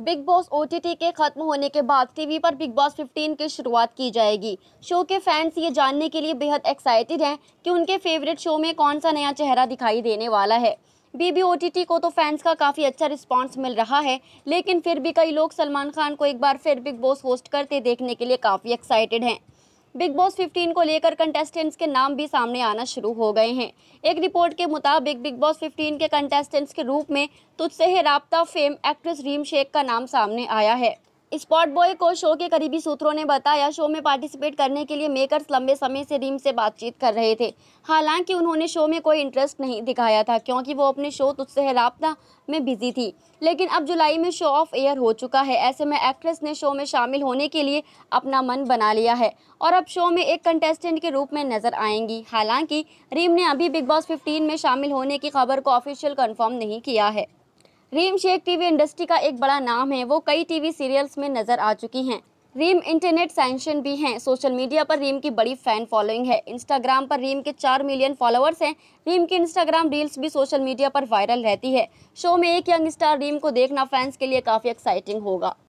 big boss ओ के खत्म होने के बाद टीवी पर बिग बॉस 15 की शुरुआत की जाएगी शो के फैंस ये जानने के लिए बेहद एक्साइटेड हैं कि उनके फेवरेट शो में कौन सा नया चेहरा दिखाई देने वाला है बीबी ओ को तो फैंस का काफ़ी अच्छा रिस्पांस मिल रहा है लेकिन फिर भी कई लोग सलमान खान को एक बार फिर बिग बॉस होस्ट करते देखने के लिए काफ़ी एक्साइटेड हैं बिग बॉस 15 को लेकर कंटेस्टेंट्स के नाम भी सामने आना शुरू हो गए हैं एक रिपोर्ट के मुताबिक बिग बॉस 15 के कंटेस्टेंट्स के रूप में तुझसे ही रबता फेम एक्ट्रेस रीम शेख का नाम सामने आया है स्पॉट बॉय को शो के करीबी सूत्रों ने बताया शो में पार्टिसिपेट करने के लिए मेकर्स लंबे समय से रीम से बातचीत कर रहे थे हालांकि उन्होंने शो में कोई इंटरेस्ट नहीं दिखाया था क्योंकि वो अपने शो तुझसे है रबता में बिजी थी लेकिन अब जुलाई में शो ऑफ एयर हो चुका है ऐसे में एक्ट्रेस ने शो में शामिल होने के लिए अपना मन बना लिया है और अब शो में एक कंटेस्टेंट के रूप में नजर आएंगी हालांकि रीम ने अभी बिग बॉस फिफ्टीन में शामिल होने की खबर को ऑफिशियल कन्फर्म नहीं किया है रीम शेख टीवी इंडस्ट्री का एक बड़ा नाम है वो कई टीवी सीरियल्स में नजर आ चुकी हैं रीम इंटरनेट सेंशन भी हैं सोशल मीडिया पर रीम की बड़ी फैन फॉलोइंग है इंस्टाग्राम पर रीम के चार मिलियन फॉलोअर्स हैं रीम की इंस्टाग्राम रील्स भी सोशल मीडिया पर वायरल रहती है शो में एक यंग स्टार रीम को देखना फैंस के लिए काफ़ी एक्साइटिंग होगा